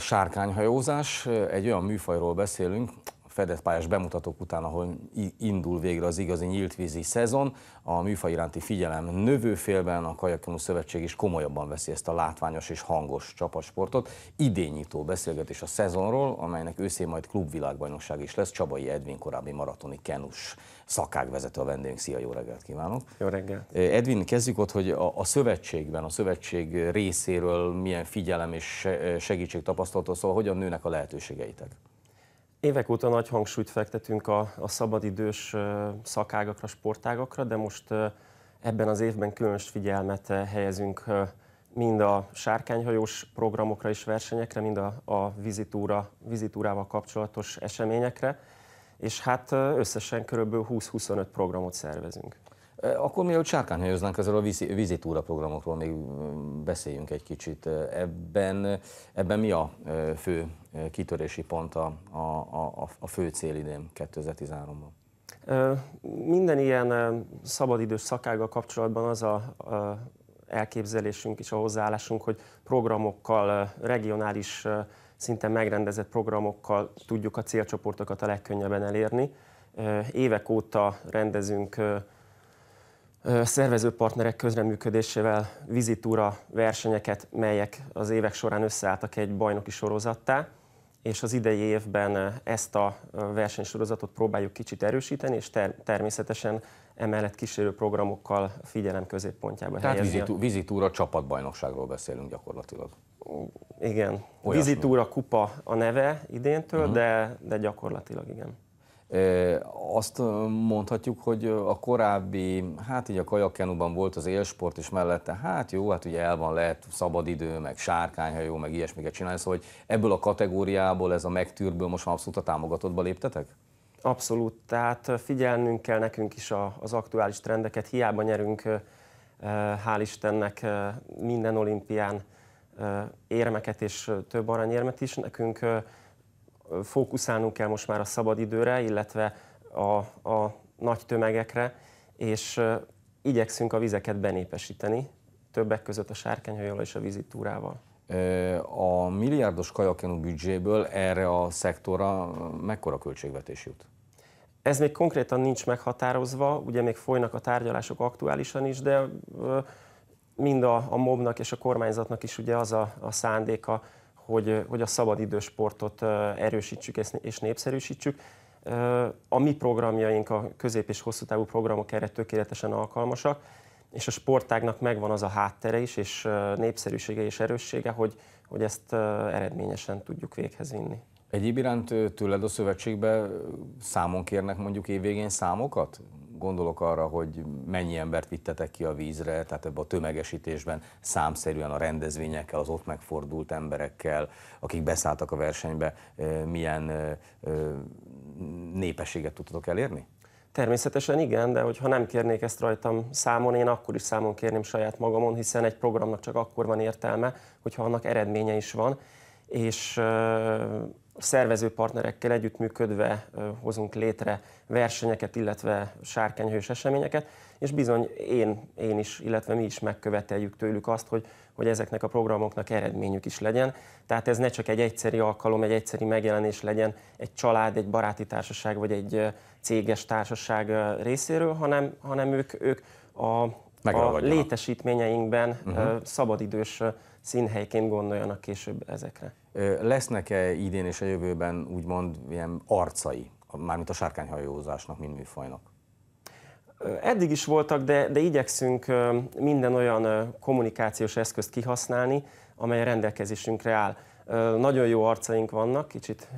Sárkányhajózás, egy olyan műfajról beszélünk, fedett pályás bemutatók után, ahol indul végre az igazi nyíltvízi szezon, a műfaj iránti figyelem növőfélben a Kajakonú Szövetség is komolyabban veszi ezt a látványos és hangos csapatsportot. Idén nyitó beszélgetés a szezonról, amelynek őszén majd klubvilágbajnokság is lesz. Csabai Edvin korábbi maratoni kenus szakágvezető a vendégünk. Szia, jó reggelt kívánok! Jó reggelt! Edvin, kezdjük ott, hogy a, a szövetségben, a szövetség részéről milyen figyelem és segítség tapasztalatot, szóval hogyan nőnek a lehetőségeitek? Évek óta nagy hangsúlyt fektetünk a, a szabadidős szakágakra, sportágakra, de most ebben az évben különös figyelmet helyezünk mind a sárkányhajós programokra és versenyekre, mind a, a vizitúra, vizitúrával kapcsolatos eseményekre, és hát összesen körülbelül 20-25 programot szervezünk. Eh, akkor mielőtt sárkányhajóznánk ezzel a vízi, vízitúra programokról, még mm, beszéljünk egy kicsit. Eh, ebben, ebben mi a eh, fő kitörési pont a, a, a, a fő cél idén 2013-ban? Minden ilyen szabadidős szakággal kapcsolatban az a, a elképzelésünk és a hozzáállásunk, hogy programokkal, regionális szinten megrendezett programokkal tudjuk a célcsoportokat a legkönnyebben elérni. Évek óta rendezünk szervezőpartnerek közreműködésével vizitúra versenyeket, melyek az évek során összeálltak egy bajnoki sorozattá, és az idei évben ezt a versenysorozatot próbáljuk kicsit erősíteni, és ter- természetesen emellett kísérő programokkal figyelem középpontjába Tehát helyezni. Tehát vizitú- vizitúra csapatbajnokságról beszélünk gyakorlatilag. Igen. Olyasmi. Vizitúra kupa a neve idéntől, uh-huh. de, de gyakorlatilag igen. Azt mondhatjuk, hogy a korábbi, hát így a kajakkenúban volt az élsport is mellette, hát jó, hát ugye el van lehet szabadidő, meg sárkányhajó, meg ilyesmiket csinálni, szóval hogy ebből a kategóriából, ez a megtűrből most már abszolút a támogatottba léptetek? Abszolút, tehát figyelnünk kell nekünk is az aktuális trendeket, hiába nyerünk, hál' Istennek minden olimpián érmeket és több aranyérmet is, nekünk fókuszálnunk kell most már a szabadidőre, illetve a, a nagy tömegekre, és igyekszünk a vizeket benépesíteni, többek között a sárkányhajóval és a vizitúrával. A milliárdos kajakenú büdzséből erre a szektorra mekkora költségvetés jut? Ez még konkrétan nincs meghatározva, ugye még folynak a tárgyalások aktuálisan is, de mind a, a mobnak és a kormányzatnak is ugye az a, a szándéka, hogy, hogy a szabadidősportot erősítsük és népszerűsítsük. A mi programjaink, a közép- és hosszú távú programok erre tökéletesen alkalmasak, és a sportágnak megvan az a háttere is, és népszerűsége és erőssége, hogy, hogy ezt eredményesen tudjuk véghez vinni. Egyéb iránt tőled a szövetségbe számon kérnek mondjuk évvégén számokat? gondolok arra, hogy mennyi embert vittetek ki a vízre, tehát ebbe a tömegesítésben számszerűen a rendezvényekkel, az ott megfordult emberekkel, akik beszálltak a versenybe, milyen népességet tudtatok elérni? Természetesen igen, de hogyha nem kérnék ezt rajtam számon, én akkor is számon kérném saját magamon, hiszen egy programnak csak akkor van értelme, hogyha annak eredménye is van, és szerző-partnerekkel együttműködve hozunk létre versenyeket, illetve sárkányhős eseményeket, és bizony én, én is, illetve mi is megköveteljük tőlük azt, hogy, hogy ezeknek a programoknak eredményük is legyen. Tehát ez ne csak egy egyszeri alkalom, egy egyszeri megjelenés legyen egy család, egy baráti társaság vagy egy céges társaság részéről, hanem, hanem ők, ők a, a létesítményeinkben uh-huh. szabadidős színhelyként gondoljanak később ezekre. Lesznek-e idén és a jövőben úgymond ilyen arcai, mármint a sárkányhajózásnak, mint műfajnak? Eddig is voltak, de, de igyekszünk minden olyan kommunikációs eszközt kihasználni, amely rendelkezésünkre áll. Nagyon jó arcaink vannak, kicsit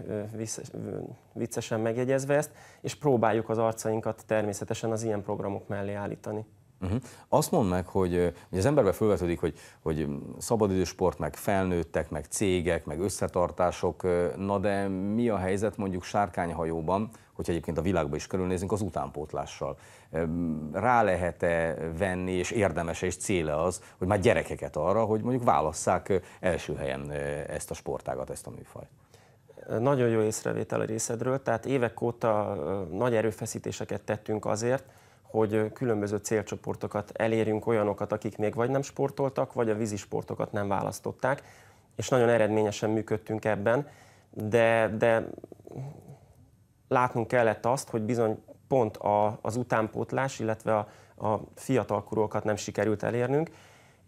viccesen megjegyezve ezt, és próbáljuk az arcainkat természetesen az ilyen programok mellé állítani. Uh-huh. Azt mondd meg, hogy, hogy az emberbe felvetődik, hogy, hogy szabadidősport, meg felnőttek, meg cégek, meg összetartások, na de mi a helyzet mondjuk sárkányhajóban, hogyha egyébként a világba is körülnézünk, az utánpótlással. Rá lehet-e venni, és érdemes és céle az, hogy már gyerekeket arra, hogy mondjuk válasszák első helyen ezt a sportágat, ezt a műfajt? Nagyon jó észrevétel a részedről, tehát évek óta nagy erőfeszítéseket tettünk azért, hogy különböző célcsoportokat elérjünk, olyanokat, akik még vagy nem sportoltak, vagy a vízisportokat nem választották, és nagyon eredményesen működtünk ebben, de, de látnunk kellett azt, hogy bizony pont a, az utánpótlás, illetve a, a fiatalkorúakat nem sikerült elérnünk,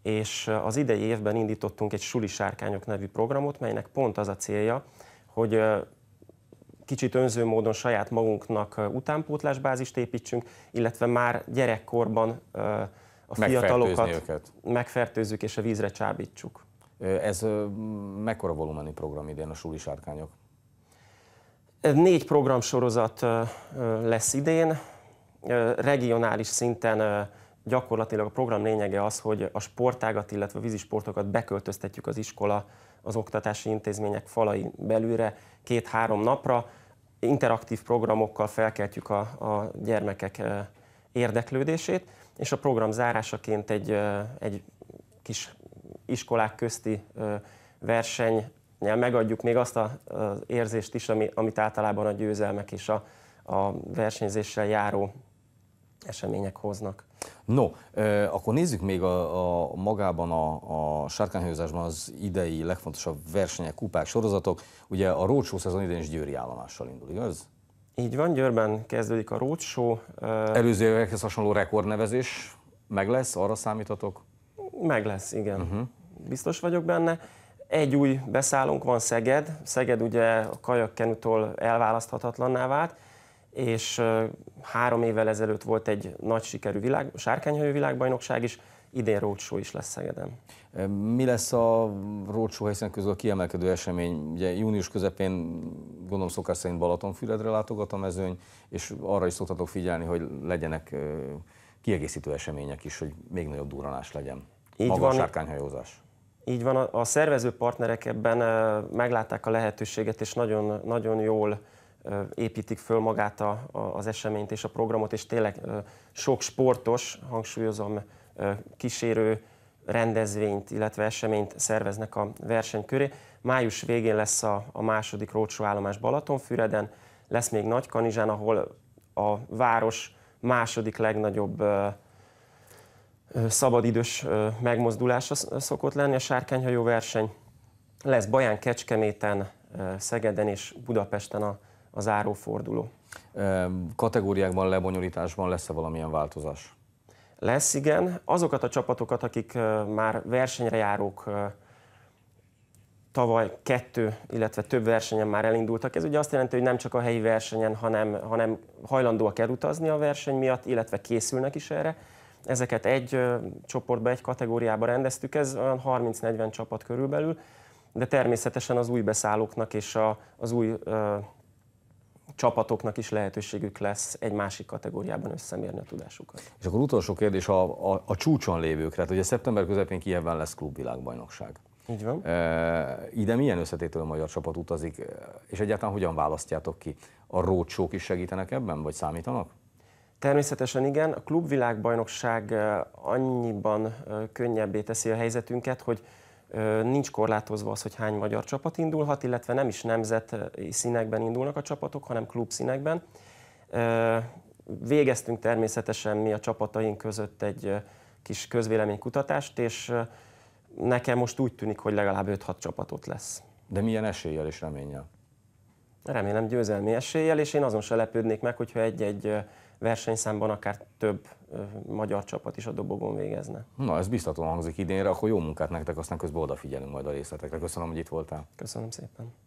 és az idei évben indítottunk egy Suli Sárkányok nevű programot, melynek pont az a célja, hogy kicsit önző módon saját magunknak utánpótlásbázist építsünk, illetve már gyerekkorban a fiatalokat őket. megfertőzzük és a vízre csábítsuk. Ez mekkora volumenű program idén a suli sárkányok? Négy programsorozat lesz idén, regionális szinten gyakorlatilag a program lényege az, hogy a sportágat, illetve a vízisportokat beköltöztetjük az iskola, az oktatási intézmények falai belülre két-három napra. Interaktív programokkal felkeltjük a, a gyermekek érdeklődését, és a program zárásaként egy, egy kis iskolák közti verseny megadjuk még azt az érzést is, ami, amit általában a győzelmek és a, a versenyzéssel járó események hoznak. No, akkor nézzük még a, a magában a, a sárkányhőzásban az idei legfontosabb versenyek, kupák, sorozatok. Ugye a rócsó szezon idén is Győri állomással indul, igaz? Így van, Győrben kezdődik a rócsó. Előző évekhez hasonló rekordnevezés meg lesz, arra számítatok? Meg lesz, igen. Uh-huh. Biztos vagyok benne. Egy új beszállónk van Szeged. Szeged ugye a kajakkenutól elválaszthatatlanná vált, és három évvel ezelőtt volt egy nagy sikerű világ, sárkányhajó világbajnokság is, idén rócsó is lesz Szegeden. Mi lesz a rócsó helyszín közül a kiemelkedő esemény? Ugye június közepén gondolom szokás szerint Balatonfüledre látogat a mezőny, és arra is szoktatok figyelni, hogy legyenek kiegészítő események is, hogy még nagyobb durranás legyen. Így Maga van, a sárkányhajózás. Így van, a, szervező partnerek ebben meglátták a lehetőséget, és nagyon, nagyon jól építik föl magát a, a, az eseményt és a programot, és tényleg sok sportos, hangsúlyozom, kísérő rendezvényt, illetve eseményt szerveznek a verseny köré. Május végén lesz a, a második rócsó állomás Balatonfüreden, lesz még Nagykanizsán, ahol a város második legnagyobb ö, ö, szabadidős ö, megmozdulása szokott lenni a sárkányhajó verseny. Lesz Baján, Kecskeméten, Szegeden és Budapesten a a záróforduló. Kategóriákban, lebonyolításban lesz-e valamilyen változás? Lesz, igen. Azokat a csapatokat, akik már versenyre járók, tavaly kettő, illetve több versenyen már elindultak. Ez ugye azt jelenti, hogy nem csak a helyi versenyen, hanem, hanem hajlandóak elutazni a verseny miatt, illetve készülnek is erre. Ezeket egy csoportba, egy kategóriába rendeztük, ez olyan 30-40 csapat körülbelül, de természetesen az új beszállóknak és a, az új csapatoknak is lehetőségük lesz egy másik kategóriában összemérni a tudásukat. És akkor utolsó kérdés a, a, a csúcson lévőkre. Hát ugye szeptember közepén Kievben lesz klubvilágbajnokság. Így van. E, ide milyen a magyar csapat utazik, és egyáltalán hogyan választjátok ki? A rócsók is segítenek ebben, vagy számítanak? Természetesen igen, a klubvilágbajnokság annyiban könnyebbé teszi a helyzetünket, hogy nincs korlátozva az, hogy hány magyar csapat indulhat, illetve nem is nemzeti színekben indulnak a csapatok, hanem klub színekben. Végeztünk természetesen mi a csapataink között egy kis közvéleménykutatást, és nekem most úgy tűnik, hogy legalább 5-6 csapatot lesz. De milyen eséllyel és reménnyel? remélem győzelmi eséllyel, és én azon se lepődnék meg, hogyha egy-egy versenyszámban akár több magyar csapat is a dobogon végezne. Na, ez biztatóan hangzik idénre, akkor jó munkát nektek, aztán közben odafigyelünk majd a részletekre. Köszönöm, hogy itt voltál. Köszönöm szépen.